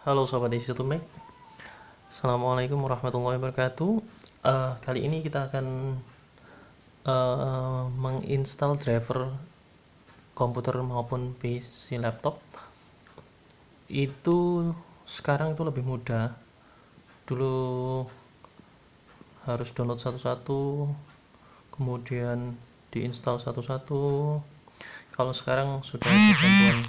Halo Sobat Digital Make. Assalamualaikum warahmatullahi wabarakatuh uh, Kali ini kita akan uh, menginstal driver komputer maupun PC laptop itu sekarang itu lebih mudah dulu harus download satu-satu kemudian diinstal satu-satu kalau sekarang sudah ada bantuan